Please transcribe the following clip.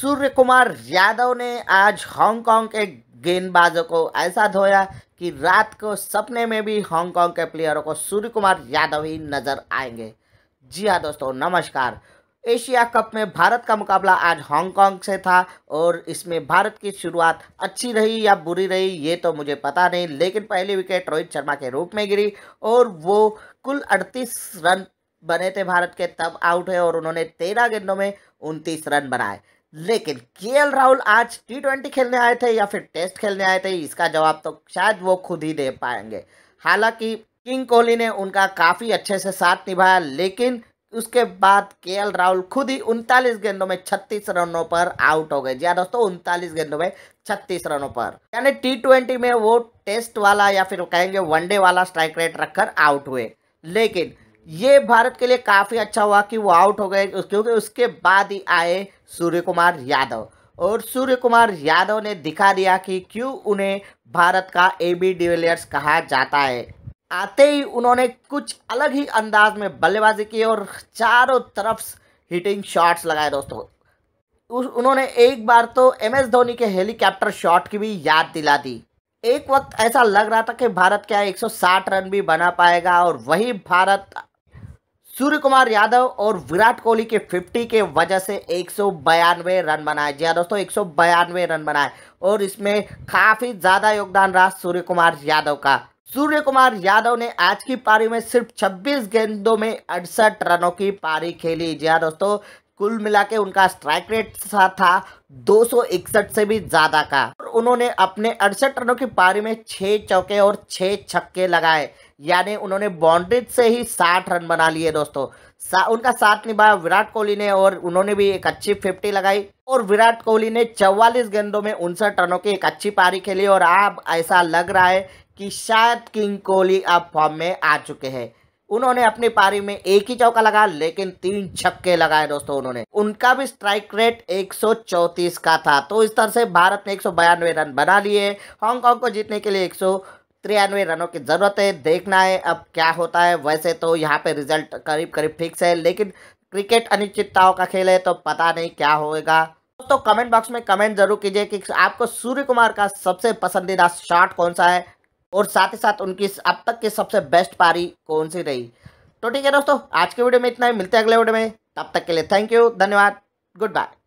सूर्य कुमार यादव ने आज हांगकांग के गेंदबाजों को ऐसा धोया कि रात को सपने में भी हांगकांग के प्लेयरों को सूर्य कुमार यादव ही नजर आएंगे जी हाँ दोस्तों नमस्कार एशिया कप में भारत का मुकाबला आज हांगकांग से था और इसमें भारत की शुरुआत अच्छी रही या बुरी रही ये तो मुझे पता नहीं लेकिन पहली विकेट रोहित शर्मा के रूप में गिरी और वो कुल 38 रन बने थे भारत के तब आउट है और उन्होंने 13 गेंदों में उनतीस रन बनाए लेकिन के राहुल आज टी ट्वेंटी खेलने आए थे या फिर टेस्ट खेलने आए थे इसका जवाब तो शायद वो खुद ही दे पाएंगे हालांकि किंग कोहली ने उनका काफ़ी अच्छे से साथ निभाया लेकिन उसके बाद के राहुल खुद ही उनतालीस गेंदों में छत्तीस रनों पर आउट हो गए जी हाँ दोस्तों उनतालीस गेंदों में छत्तीस रनों पर यानी टी ट्वेंटी में वो टेस्ट वाला या फिर कहेंगे वनडे वाला स्ट्राइक रेट रखकर आउट हुए लेकिन ये भारत के लिए काफ़ी अच्छा हुआ कि वो आउट हो गए क्योंकि उसके बाद ही आए सूर्य कुमार यादव और सूर्य कुमार यादव ने दिखा दिया कि क्यों उन्हें भारत का ए बी डिविलियर्स कहा जाता है आते ही उन्होंने कुछ अलग ही अंदाज में बल्लेबाजी की और चारों तरफ हिटिंग शॉट्स लगाए दोस्तों उस उन्होंने एक बार तो एम एस धोनी के हेलीकॉप्टर शॉट की भी याद दिला दी एक वक्त ऐसा लग रहा था कि भारत क्या 160 रन भी बना पाएगा और वही भारत सूर्य कुमार यादव और विराट कोहली के 50 के वजह से एक रन बनाए जी हाँ दोस्तों एक रन बनाए और इसमें काफ़ी ज़्यादा योगदान रहा सूर्य कुमार यादव का सूर्य कुमार यादव ने आज की पारी में सिर्फ 26 गेंदों में अड़सठ रनों की पारी खेली जी हाँ दोस्तों कुल मिला के उनका स्ट्राइक रेट था दो से भी ज़्यादा का उन्होंने अपने अड़सठ रनों की पारी में छः चौके और छः छक्के लगाए यानी उन्होंने बाउंड्रीज से ही साठ रन बना लिए दोस्तों सा, उनका साथ निभाया विराट कोहली ने और उन्होंने भी एक अच्छी फिफ्टी लगाई और विराट कोहली ने चौवालीस गेंदों में उनसठ रनों की एक अच्छी पारी खेली और अब ऐसा लग रहा है कि शायद किंग कोहली अब फॉर्म में आ चुके हैं उन्होंने अपनी पारी में एक ही चौका लगा लेकिन तीन छक्के लगाए दोस्तों उन्होंने उनका भी स्ट्राइक रेट 134 का था तो इस तरह से भारत ने एक रन बना लिए हांगकांग को जीतने के लिए एक तिरानवे रनों की ज़रूरत है देखना है अब क्या होता है वैसे तो यहाँ पे रिजल्ट करीब करीब फिक्स है लेकिन क्रिकेट अनिश्चितताओं का खेल है तो पता नहीं क्या होएगा दोस्तों कमेंट बॉक्स में कमेंट जरूर कीजिए कि आपको सूर्य कुमार का सबसे पसंदीदा शॉट कौन सा है और साथ ही साथ उनकी अब तक की सबसे बेस्ट पारी कौन सी रही तो ठीक है दोस्तों आज के वीडियो में इतना ही मिलते हैं अगले वीडियो में तब तक के लिए थैंक यू धन्यवाद गुड बाय